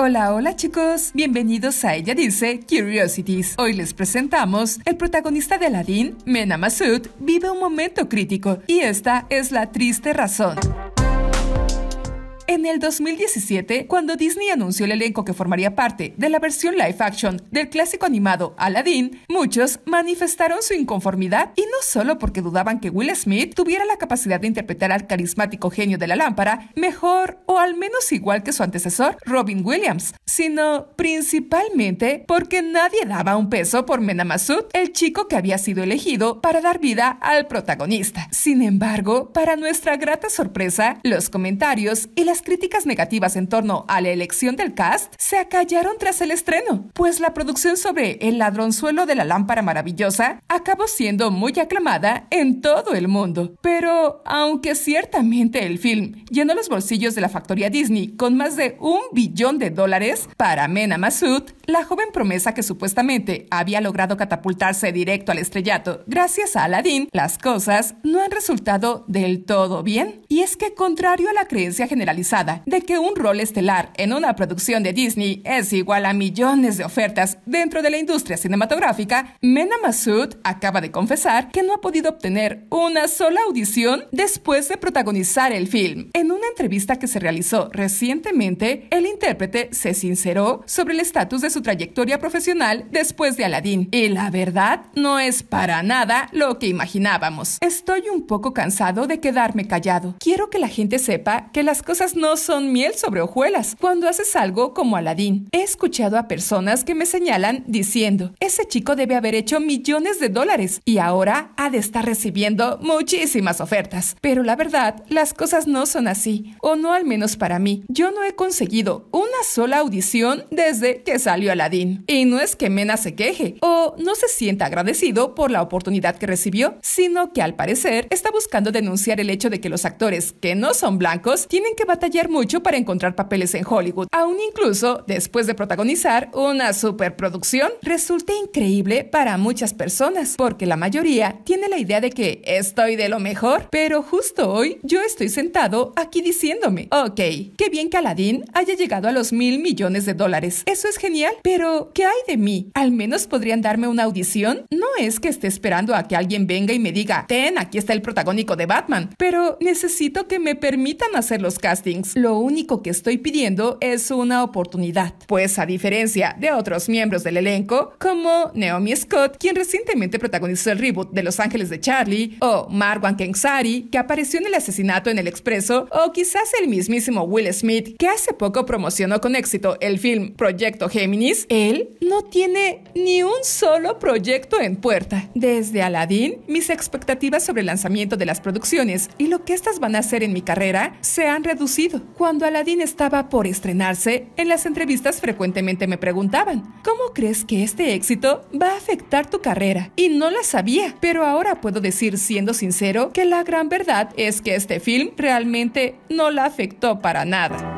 Hola, hola chicos, bienvenidos a Ella Dice Curiosities. Hoy les presentamos, el protagonista de Aladdin, Mena Masud, vive un momento crítico y esta es la triste razón en el 2017, cuando Disney anunció el elenco que formaría parte de la versión live action del clásico animado Aladdin, muchos manifestaron su inconformidad y no solo porque dudaban que Will Smith tuviera la capacidad de interpretar al carismático genio de la lámpara mejor o al menos igual que su antecesor, Robin Williams, sino principalmente porque nadie daba un peso por Mena el chico que había sido elegido para dar vida al protagonista. Sin embargo, para nuestra grata sorpresa, los comentarios y las críticas negativas en torno a la elección del cast se acallaron tras el estreno, pues la producción sobre El ladronzuelo de la lámpara maravillosa acabó siendo muy aclamada en todo el mundo. Pero, aunque ciertamente el film llenó los bolsillos de la factoría Disney con más de un billón de dólares, para Mena Massoud la joven promesa que supuestamente había logrado catapultarse directo al estrellato gracias a Aladdin, las cosas no han resultado del todo bien. Y es que contrario a la creencia generalizada de que un rol estelar en una producción de Disney es igual a millones de ofertas dentro de la industria cinematográfica, Mena Massoud acaba de confesar que no ha podido obtener una sola audición después de protagonizar el film. En una entrevista que se realizó recientemente, el intérprete se sinceró sobre el estatus de trayectoria profesional después de Aladdin. Y la verdad, no es para nada lo que imaginábamos. Estoy un poco cansado de quedarme callado. Quiero que la gente sepa que las cosas no son miel sobre hojuelas cuando haces algo como Aladdin. He escuchado a personas que me señalan diciendo, ese chico debe haber hecho millones de dólares y ahora ha de estar recibiendo muchísimas ofertas. Pero la verdad, las cosas no son así, o no al menos para mí. Yo no he conseguido una sola audición desde que salió Aladdin. Aladín. Y no es que Mena se queje o no se sienta agradecido por la oportunidad que recibió, sino que al parecer está buscando denunciar el hecho de que los actores que no son blancos tienen que batallar mucho para encontrar papeles en Hollywood, aún incluso después de protagonizar una superproducción, resulta increíble para muchas personas, porque la mayoría tiene la idea de que estoy de lo mejor, pero justo hoy yo estoy sentado aquí diciéndome, ok, qué bien que Aladdin haya llegado a los mil millones de dólares, eso es genial, pero, ¿qué hay de mí? ¿Al menos podrían darme una audición? No es que esté esperando a que alguien venga y me diga, ten, aquí está el protagónico de Batman, pero necesito que me permitan hacer los castings. Lo único que estoy pidiendo es una oportunidad. Pues a diferencia de otros miembros del elenco, como Naomi Scott, quien recientemente protagonizó el reboot de Los Ángeles de Charlie, o Marwan Kensari, que apareció en el asesinato en el expreso, o quizás el mismísimo Will Smith, que hace poco promocionó con éxito el film Proyecto Gemini, él no tiene ni un solo proyecto en puerta. Desde Aladdin, mis expectativas sobre el lanzamiento de las producciones y lo que estas van a hacer en mi carrera se han reducido. Cuando Aladdin estaba por estrenarse, en las entrevistas frecuentemente me preguntaban, ¿cómo crees que este éxito va a afectar tu carrera? Y no la sabía, pero ahora puedo decir siendo sincero que la gran verdad es que este film realmente no la afectó para nada.